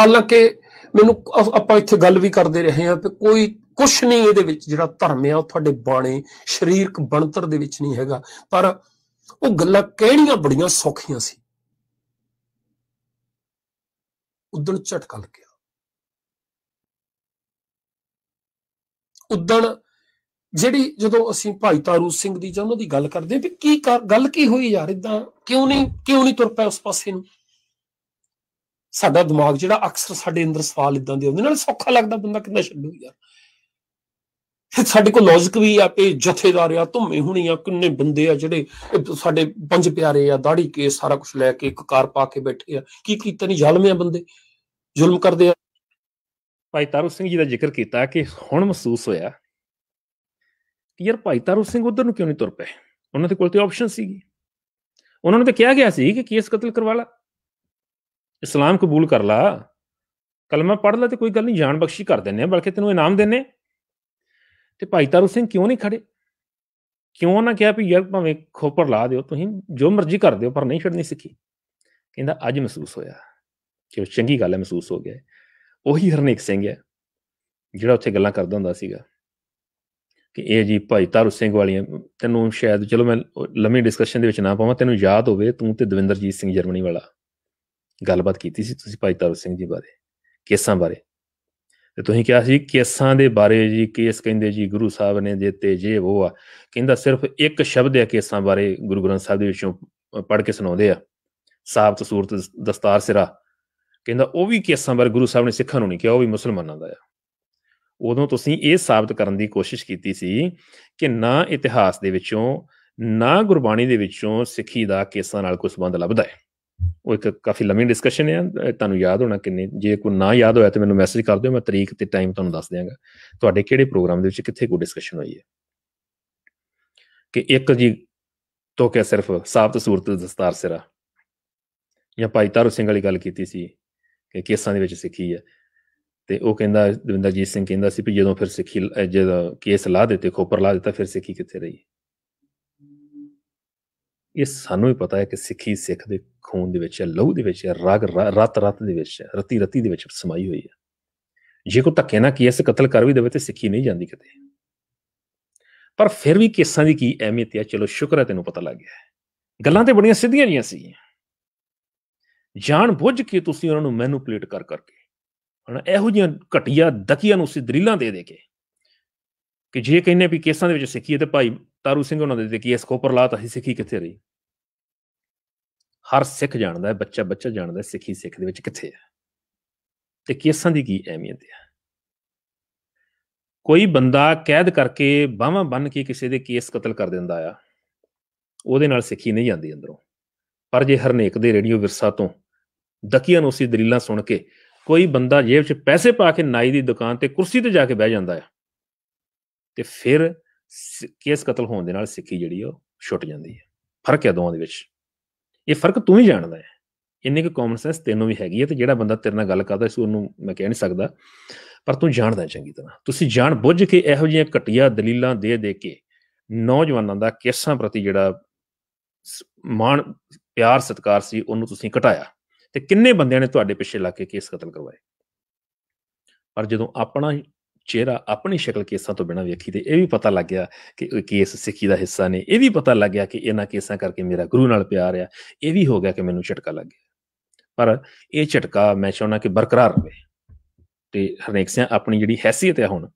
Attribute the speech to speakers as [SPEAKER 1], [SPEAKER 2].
[SPEAKER 1] ਹਾਲਾਂਕਿ ਮੈਨੂੰ ਆਪਾਂ ਇੱਥੇ ਗੱਲ ਵੀ ਕਰਦੇ ਰਹੇ ਹਾਂ ਕਿ ਕੋਈ ਕੁਛ ਨਹੀਂ ਇਹਦੇ ਵਿੱਚ ਜਿਹੜਾ ਧਰਮ ਹੈ ਉਹ ਤੁਹਾਡੇ ਬਾਣੇ ਸਰੀਰਕ ਬਣਤਰ ਦੇ ਵਿੱਚ ਨਹੀਂ ਹੈਗਾ ਪਰ ਉਹ ਗੱਲਾਂ ਕਹਿਣੀਆਂ ਬੜੀਆਂ ਸੌਖੀਆਂ ਸੀ ਉਦਣ ਝਟਕਾ ਲੱਗਿਆ ਉਦਣ ਜਿਹੜੀ ਜਦੋਂ ਅਸੀਂ ਭਾਈ ਤਾਰੂ ਸਿੰਘ ਦੀ ਜਾਂ ਉਹਨਾਂ ਦੀ ਗੱਲ ਕਰਦੇ ਵੀ ਕੀ ਗੱਲ ਕੀ ਹੋਈ ਯਾਰ ਇਦਾਂ ਕਿਉਂ ਨਹੀਂ ਕਿਉਂ ਨਹੀਂ ਤੁਰ ਪਿਆ ਉਸ ਪਾਸੇ ਨੂੰ ਸਾਡਾ ਦਿਮਾਗ ਜਿਹੜਾ ਅਕਸਰ ਸਾਡੇ ਅੰਦਰ ਸਵਾਲ ਇਦਾਂ ਦੇ ਆਉਂਦੇ ਨਾਲ ਸੌਖਾ ਲੱਗਦਾ ਬੰਦਾ ਕਿੰਨਾ ਛੱਡੂ ਯਾਰ ਫਿਰ ਸਾਡੇ ਕੋਲ ਲੌਜੀਕ ਵੀ ਆ ਕਿ ਜਥੇਦਾਰ ਆ ਧੁੰਮੇ ਹੁਣੀ ਆ ਕਿੰਨੇ ਬੰਦੇ ਆ ਜਿਹੜੇ ਸਾਡੇ ਪੰਜ ਪਿਆਰੇ ਆ ਦਾੜੀ ਕੇ ਸਾਰਾ ਕੁਝ ਲੈ ਕੇ ਇੱਕ ਕਾਰ ਪਾ ਕੇ ਬੈਠੇ ਆ ਕੀ ਕੀਤਾ ਨਹੀਂ ਜ਼ਾਲਮੇ ਆ ਬੰਦੇ ਜ਼ੁਲਮ ਕਰਦੇ ਆ ਭਾਈ ਤਾਰੂ ਸਿੰਘ ਜੀ
[SPEAKER 2] ਦਾ ਜ਼ਿਕਰ ਕੀਤਾ ਕਿ ਹੁਣ ਮਹਿਸੂਸ ਹੋਇਆ ਕਿ ਯਾਰ ਭਾਈ ਤਾਰੂ
[SPEAKER 1] ਸਿੰਘ ਉਧਰ ਨੂੰ ਕਿਉਂ ਨਹੀਂ
[SPEAKER 2] ਤੁਰ ਪਏ ਉਹਨਾਂ ਦੇ ਕੋਲ ਤੇ ਆਪਸ਼ਨ ਸੀਗੀ ਉਹਨਾਂ ਨੂੰ ਤੇ ਕਿਹਾ ਗਿਆ ਸੀ ਕਿ ਕੇਸ ਕਤਲ ਕਰਵਾ ਲਾ ਇਸਲਾਮ ਕਬੂਲ ਕਰ ਲਾ ਕਲਮਾ ਪੜ ਲੈ ਤੇ ਕੋਈ ਗੱਲ ਨਹੀਂ ਜਾਨ ਬਖਸ਼ੀ ਕਰ ਦਿੰਨੇ ਆ ਬਲਕਿ ਤੈਨੂੰ ਇਨਾਮ ਦਿੰਨੇ ਤੇ ਭਾਈ ਤਾਰੂ ਸਿੰਘ ਕਿਉਂ ਨਹੀਂ ਖੜੇ ਕਿਉਂ ਨਾ ਕਿਹਾ ਵੀ ਯਾਰ ਭਾਵੇਂ ਖੋਪਰ ਲਾ ਦਿਓ ਤੁਸੀਂ ਜੋ ਮਰਜ਼ੀ ਕਰ ਦਿਓ ਪਰ ਨਹੀਂ ਛੱਡਣੀ ਸਿੱਖੀ ਕਹਿੰਦਾ ਅੱਜ ਮਹਿਸੂਸ ਹੋਇਆ ਕਿ ਚੰਗੀ ਗੱਲ ਹੈ ਮਹਿਸੂਸ ਹੋ ਗਿਆ ਉਹੀ ਹਰਨੇਕ ਸਿੰਘ ਹੈ ਜਿਹੜਾ ਉੱਥੇ ਗੱਲਾਂ ਕਰਦਾ ਹੁੰਦਾ ਸੀਗਾ ਕਿ ਇਹ ਜੀ ਭਾਈ ਤਾਰੂ ਸਿੰਘ ਵਾਲੀਆਂ ਤੈਨੂੰ ਸ਼ਾਇਦ ਚਲੋ ਮੈਂ ਲੰਮੀ ਡਿਸਕਸ਼ਨ ਦੇ ਵਿੱਚ ਨਾ ਪਾਵਾਂ ਤੈਨੂੰ ਯਾਦ ਹੋਵੇ ਤੂੰ ਤੇ ਦਵਿੰਦਰਜੀਤ ਸਿੰਘ ਜਰਮਨੀ ਵਾਲਾ ਗੱਲਬਾਤ ਕੀਤੀ ਸੀ ਤੁਸੀਂ ਭਾਈ ਤਰਸ ਸਿੰਘ ਜੀ ਬਾਰੇ ਕੇਸਾਂ ਬਾਰੇ ਤੇ ਤੁਸੀਂ ਕਿਹਾ ਸੀ ਕੇਸਾਂ ਦੇ ਬਾਰੇ ਜੀ ਕੇਸ ਕਹਿੰਦੇ ਜੀ ਗੁਰੂ ਸਾਹਿਬ ਨੇ ਦਿੱਤੇ ਜੇ ਉਹ ਆ ਕਹਿੰਦਾ ਸਿਰਫ ਇੱਕ ਸ਼ਬਦ ਹੈ ਕੇਸਾਂ ਬਾਰੇ ਗੁਰੂ ਗ੍ਰੰਥ ਸਾਹਿਬ ਦੇ ਵਿੱਚੋਂ ਪੜ੍ਹ ਕੇ ਸੁਣਾਉਂਦੇ ਆ ਸਾਬਤ ਸੂਰਤ ਦਸਤਾਰ ਸਿਰਾ ਕਹਿੰਦਾ ਉਹ ਵੀ ਕੇਸਾਂ ਬਾਰੇ ਗੁਰੂ ਸਾਹਿਬ ਨੇ ਸਿੱਖਾਂ ਨੂੰ ਨਹੀਂ ਕਿਹਾ ਉਹ ਵੀ ਮੁਸਲਮਾਨਾਂ ਦਾ ਆ ਉਦੋਂ ਤੁਸੀਂ ਇਹ ਸਾਬਤ ਕਰਨ ਦੀ ਕੋਸ਼ਿਸ਼ ਕੀਤੀ ਸੀ ਕਿ ਨਾ ਇਤਿਹਾਸ ਦੇ ਵਿੱਚੋਂ ਨਾ ਗੁਰਬਾਣੀ ਦੇ ਵਿੱਚੋਂ ਸਿੱਖੀ ਦਾ ਕੇਸਾਂ ਨਾਲ ਕੋਈ ਸੰਬੰਧ ਲੱਭਦਾ ਹੈ ਉਹ ਇੱਕ ਕਾਫੀ ਲੰਮੀ ਡਿਸਕਸ਼ਨ ਹੈ ਤੁਹਾਨੂੰ ਯਾਦ ਹੋਣਾ ਕਿੰਨੇ ਜੇ ਕੋਈ ਨਾ ਯਾਦ ਹੋਇਆ ਤਾਂ ਮੈਨੂੰ ਮੈਸੇਜ ਕਰ ਦਿਓ ਮੈਂ ਤਰੀਕ ਤੇ ਟਾਈਮ ਤੁਹਾਨੂੰ ਦੱਸ ਦਿਆਂਗਾ ਤੁਹਾਡੇ ਕਿਹੜੇ ਪ੍ਰੋਗਰਾਮ ਦੇ ਵਿੱਚ ਕਿੱਥੇ ਕੋਈ ਡਿਸਕਸ਼ਨ ਹੋਈ ਹੈ ਕਿ ਇੱਕ ਜੀ ਤੋਂ ਕਿ ਸਿਰਫ ਤੇ ਸੂਰਤ ਦਸਤਾਰ ਸਿਰਾ ਜਾਂ ਭਾਈ ਤਾਰੂ ਸਿੰਘ ਵਾਲੀ ਗੱਲ ਕੀਤੀ ਸੀ ਕਿ ਕੇਸਾਂ ਦੇ ਵਿੱਚ ਸਿੱਖੀ ਹੈ ਤੇ ਉਹ ਕਹਿੰਦਾ ਦਵਿੰਦਰਜੀਤ ਸਿੰਘ ਕਹਿੰਦਾ ਸੀ ਕਿ ਜਦੋਂ ਫਿਰ ਸਿੱਖੀ ਜਦੋਂ ਕੇਸ ਲਾ ਦਿੱਤੇ ਖੋਪਰ ਲਾ ਦਿੱਤਾ ਫਿਰ ਸਿੱਖੀ ਕਿੱਥੇ ਰਹੀ ਇਹ ਸਾਨੂੰ ਹੀ ਪਤਾ ਹੈ ਕਿ ਸਿੱਖੀ ਸਿੱਖ ਦੇ ਖੂਨ ਦੇ ਵਿੱਚ ਹੈ ਲਹੂ ਦੇ ਵਿੱਚ ਹੈ ਰਗ ਰਤ ਰਤ ਦੇ ਵਿੱਚ ਹੈ ਰਤੀ ਰਤੀ ਦੇ ਵਿੱਚ ਸਮਾਈ ਹੋਈ ਹੈ ਜੇ ਕੋ ਧੱਕੇ ਨਾ ਕੇਸ ਕਤਲ ਕਰ ਵੀ ਦੇਵੇ ਤੇ ਸਿੱਖੀ ਨਹੀਂ ਜਾਂਦੀ ਕਿਤੇ ਪਰ ਫਿਰ ਵੀ ਕੇਸਾਂ ਦੀ ਕੀ ਅਹਿਮੀਅਤ ਹੈ ਚਲੋ ਸ਼ੁਕਰ ਹੈ ਤੈਨੂੰ ਪਤਾ ਲੱਗ ਗਿਆ ਗੱਲਾਂ ਤੇ ਬੜੀਆਂ ਸਿੱਧੀਆਂ ਜੀਆਂ ਸੀ ਜਾਣ ਬੁੱਝ ਕੇ ਤੁਸੀਂ ਉਹਨਾਂ ਨੂੰ ਮੈਨੂਪਲੇਟ ਕਰ ਕਰਕੇ ਹਨ ਇਹੋ ਜਿਹੀਆਂ ਘਟੀਆਂ ਦਕੀਆਂ ਨੂੰ ਅਸੀਂ ਦਰੀਲਾਂ ਦੇ ਦੇ ਕੇ ਕਿ ਜੇ ਕਹਿੰਨੇ ਵੀ ਕੇਸਾਂ ਦੇ ਵਿੱਚ ਸਿੱਖੀ ਹੈ ਤੇ ਭਾਈ ਤਾਰੂ ਸਿੰਘ ਉਹਨਾਂ ਦੇ ਦੇ ਇਸ ਕੋਪਰ ਲਾਤ ਅਸੀਂ ਸਿੱਖੀ ਕਿੱਥੇ ਰਹੀ ਹਰ ਸਿੱਖ ਜਾਣਦਾ ਹੈ ਬੱਚਾ ਬੱਚਾ ਜਾਣਦਾ ਹੈ ਸਿੱਖੀ ਸਿੱਖ ਦੇ ਵਿੱਚ ਕਿੱਥੇ ਹੈ ਤੇ ਕੇਸਾਂ ਦੀ ਕੀ ਅਹਿਮੀਅਤ ਹੈ ਕੋਈ ਬੰਦਾ ਕੈਦ ਕਰਕੇ ਬਾਹਾਂ ਬੰਨ ਕੇ ਕਿਸੇ ਦੇ ਕੇਸ ਕਤਲ ਕਰ ਦਿੰਦਾ ਆ ਉਹਦੇ ਨਾਲ ਸਿੱਖੀ ਨਹੀਂ ਜਾਂਦੀ ਅੰਦਰੋਂ ਪਰ ਜੇ ਹਰਨੇਕ ਦੇ ਰੇਡੀਓ ਵਿਰਸਾ ਤੋਂ ਦਕੀਆਂ ਨੂੰ ਉਸੇ ਦਲੀਲਾਂ ਸੁਣ ਕੇ ਕੋਈ ਬੰਦਾ ਜੇਬ 'ਚ ਪੈਸੇ ਪਾ ਕੇ ਨਾਈ ਦੀ ਦੁਕਾਨ ਤੇ ਕੁਰਸੀ ਤੇ ਜਾ ਕੇ ਬਹਿ ਜਾਂਦਾ ਆ ਤੇ ਫਿਰ ਕੇਸ ਕਤਲ ਹੋਣ ਦੇ ਨਾਲ ਸਿੱਖੀ ਜਿਹੜੀ ਉਹ ਛੁੱਟ ਜਾਂਦੀ ਹੈ ਫਰਕ ਹੈ ਦੋਵਾਂ ਦੇ ਵਿੱਚ ਇਹ ਫਰਕ ਤੂੰ ਹੀ ਜਾਣਦਾ ਹੈ ਇੰਨੇ ਕ ਕਾਮਨ ਸੈਂਸ ਤੈਨੂੰ ਵੀ ਹੈਗੀ ਹੈ ਤੇ ਜਿਹੜਾ ਬੰਦਾ ਤੇਰੇ ਨਾਲ ਗੱਲ ਕਰਦਾ ਇਸ ਉਹਨੂੰ ਮੈਂ ਕਹਿ ਨਹੀਂ ਸਕਦਾ ਪਰ ਤੂੰ ਜਾਣਦਾ ਚੰਗੀ ਤਰ੍ਹਾਂ ਤੁਸੀਂ ਜਾਣ ਬੁੱਝ ਕੇ ਇਹੋ ਜਿਹੀਆਂ ਘਟੀਆਂ ਦਲੀਲਾਂ ਦੇ ਦੇ ਕੇ ਨੌਜਵਾਨਾਂ ਦਾ ਕਿਸਾਂ ਪ੍ਰਤੀ ਜਿਹੜਾ ਮਾਣ ਪਿਆਰ ਸਤਕਾਰ ਸੀ ਉਹਨੂੰ ਤੁਸੀਂ ਘਟਾਇਆ ਤੇ ਕਿੰਨੇ ਬੰਦਿਆਂ ਨੇ ਤੁਹਾਡੇ ਪਿੱਛੇ ਲੱਗ ਕੇ ਕੇਸ ਕਤਲ ਕਰਵਾਏ ਪਰ ਜਦੋਂ ਆਪਣਾ ਚਿਹਰਾ ਆਪਣੀ ਸ਼ਕਲ ਕੇਸਾਂ ਤੋਂ ਬਿਨਾਂ ਵੇਖੀ ਤੇ ਇਹ ਵੀ ਪਤਾ ਲੱਗ ਗਿਆ ਕਿ ਉਹ ਕੇਸ ਸਿੱਖੀ ਦਾ ਹਿੱਸਾ ਨੇ ਇਹ ਵੀ ਪਤਾ ਲੱਗ ਗਿਆ ਕਿ ਇਹਨਾਂ ਕੇਸਾਂ ਕਰਕੇ ਮੇਰਾ ਗੁਰੂ ਨਾਲ ਪਿਆਰ ਆ ਇਹ ਵੀ ਹੋ ਗਿਆ ਕਿ ਮੈਨੂੰ ਝਟਕਾ ਲੱਗ ਗਿਆ ਪਰ ਇਹ ਝਟਕਾ ਮੈਂ ਚਾਹੁੰਦਾ ਕਿ ਬਰਕਰਾਰ ਰਹੇ ਤੇ ਹਰਨੇਕ ਸਿੰਘ ਆਪਣੀ ਜਿਹੜੀ ਹੈਸੀਅਤ ਹੈ ਹੁਣ